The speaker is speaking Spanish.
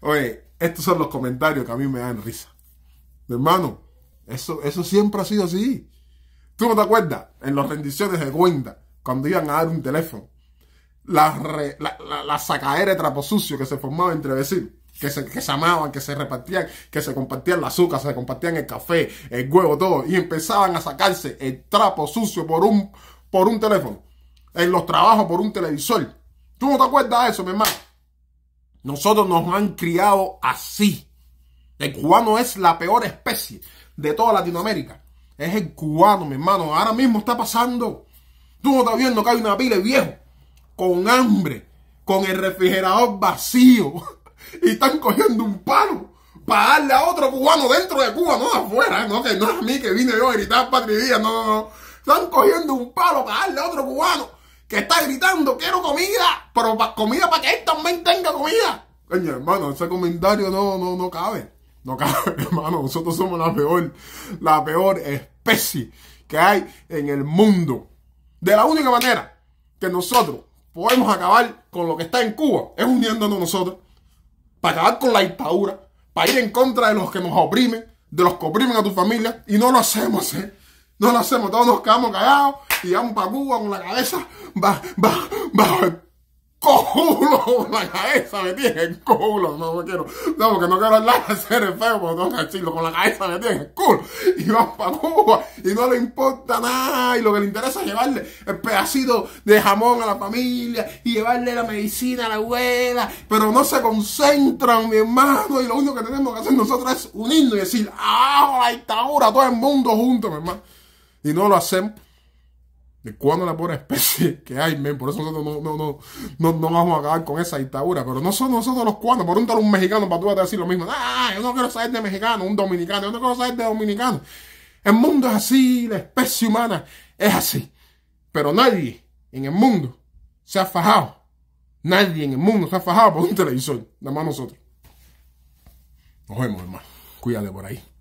Oye, estos son los comentarios que a mí me dan risa. Mi Hermano, eso, eso siempre ha sido así. ¿Tú no te acuerdas? En las rendiciones de cuenta, cuando iban a dar un teléfono, la, re, de trapo sucio que se formaba entre vecinos, que se, se amaban, que se repartían, que se compartían la azúcar, se compartían el café, el huevo, todo, y empezaban a sacarse el trapo sucio por un, por un teléfono, en los trabajos por un televisor. ¿Tú no te acuerdas de eso, mi hermano? Nosotros nos han criado así. El cubano es la peor especie de toda Latinoamérica. Es el cubano, mi hermano. Ahora mismo está pasando. Tú no estás viendo que hay una pila viejo con hambre, con el refrigerador vacío y están cogiendo un palo para darle a otro cubano dentro de Cuba, no afuera. Eh, no, que no es a mí que vine yo a gritar patria No, no, no. Están cogiendo un palo para darle a otro cubano que está gritando, quiero comida, pero comida para que él también tenga comida. Coño, hermano, ese comentario no, no, cabe. No cabe, hermano. Nosotros somos la peor, la peor especie que hay en el mundo. De la única manera que nosotros podemos acabar con lo que está en Cuba es uniéndonos nosotros. Para acabar con la dictadura. Para ir en contra de los que nos oprimen. De los que oprimen a tu familia. Y no lo hacemos, ¿eh? No lo hacemos. Todos nos quedamos callados. Y vamos para Cuba con la cabeza culo, la cabeza me tienen culo, no, me quiero, no, porque no quiero hablar de ser feo, porque tengo que decirlo, con la cabeza me tienen culo, y va para Cuba, y no le importa nada, y lo que le interesa es llevarle el pedacito de jamón a la familia, y llevarle la medicina a la abuela, pero no se concentran, mi hermano, y lo único que tenemos que hacer nosotros es unirnos y decir, ah, está ahora todo el mundo junto, mi hermano, y no lo hacemos. Cuando la pobre especie que hay, Por eso nosotros no, vamos a acabar con esa dictadura. Pero no son nosotros los cuando Por un tal un mexicano para tú vas a decir lo mismo. Ah, yo no quiero saber de mexicano, un dominicano. Yo no quiero saber de dominicano. El mundo es así, la especie humana es así. Pero nadie en el mundo se ha fajado. Nadie en el mundo se ha fajado por un televisor. Nada más nosotros. Nos vemos, hermano. Cuídate por ahí.